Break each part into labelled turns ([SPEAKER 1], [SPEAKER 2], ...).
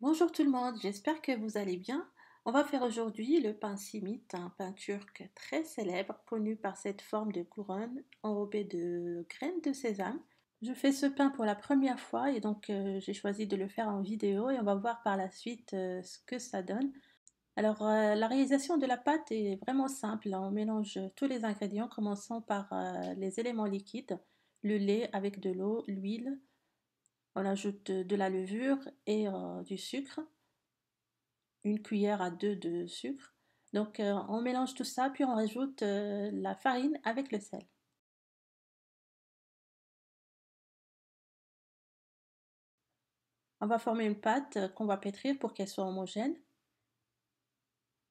[SPEAKER 1] Bonjour tout le monde, j'espère
[SPEAKER 2] que vous allez bien. On va faire aujourd'hui le pain simite, un pain turc très célèbre, connu par cette forme de couronne enrobée de graines de sésame. Je fais ce pain pour la première fois et donc euh, j'ai choisi de le faire en vidéo et on va voir par la suite euh, ce que ça donne. Alors euh, la réalisation de la pâte est vraiment simple, hein. on mélange tous les ingrédients commençant par les éléments liquides, le lait avec de l'eau, l'huile, on ajoute de la levure et euh, du sucre, une cuillère à deux de sucre. Donc euh, on mélange tout ça, puis on rajoute
[SPEAKER 3] euh, la farine avec le sel. On va former une pâte qu'on va pétrir pour qu'elle soit
[SPEAKER 2] homogène.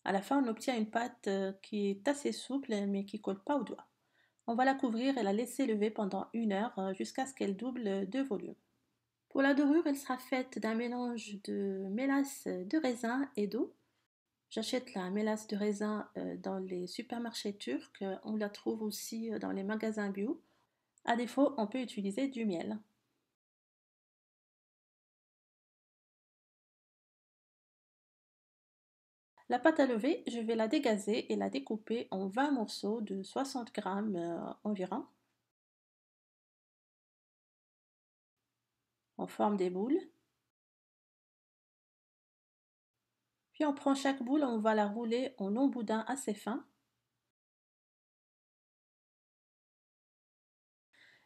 [SPEAKER 2] À la fin, on obtient une pâte qui est assez souple mais qui ne colle pas au doigt. On va la couvrir et la laisser lever pendant une heure jusqu'à ce qu'elle double de volume. Pour la dorure, elle sera faite d'un mélange de mélasse de raisin et d'eau. J'achète la mélasse de raisin euh, dans les supermarchés turcs.
[SPEAKER 3] On la trouve aussi euh, dans les magasins bio. À défaut, on peut utiliser du miel. La pâte à lever, je vais la dégazer et la découper en 20 morceaux de 60 grammes euh, environ. on forme des boules.
[SPEAKER 1] Puis on prend chaque boule, on va la rouler en long boudin assez fin.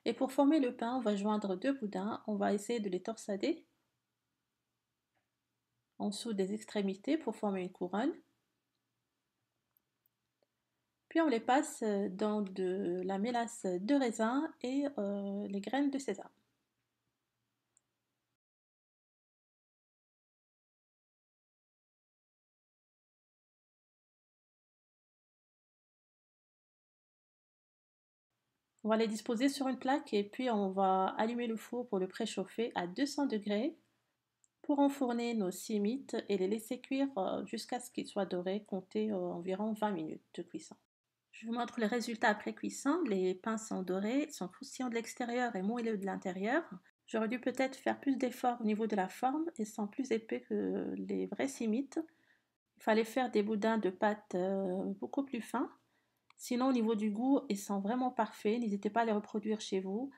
[SPEAKER 1] Et pour former le pain, on va joindre deux
[SPEAKER 2] boudins, on va essayer de les torsader en dessous des extrémités pour former une couronne. Puis on les passe dans de la mélasse de raisin et euh, les graines de sésame.
[SPEAKER 3] On va les disposer sur une plaque et puis on va allumer le
[SPEAKER 2] four pour le préchauffer à 200 degrés pour enfourner nos simites et les laisser cuire euh, jusqu'à ce qu'ils soient dorés, compter euh, environ 20 minutes de cuisson. Je vous montre les résultats après cuisson. Les pains sont dorés, sont croustillants de l'extérieur et moelleux de l'intérieur. J'aurais dû peut-être faire plus d'efforts au niveau de la forme et sont plus épais que les vrais simites. Il fallait faire des boudins de pâte euh, beaucoup plus fins. Sinon, au niveau du goût, ils sont vraiment parfaits. N'hésitez pas à les reproduire chez vous.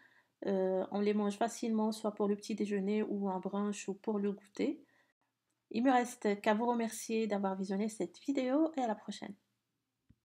[SPEAKER 2] Euh, on les mange facilement, soit pour le petit déjeuner ou en brunch ou pour le goûter. Il me reste qu'à vous remercier d'avoir visionné cette vidéo et à la prochaine.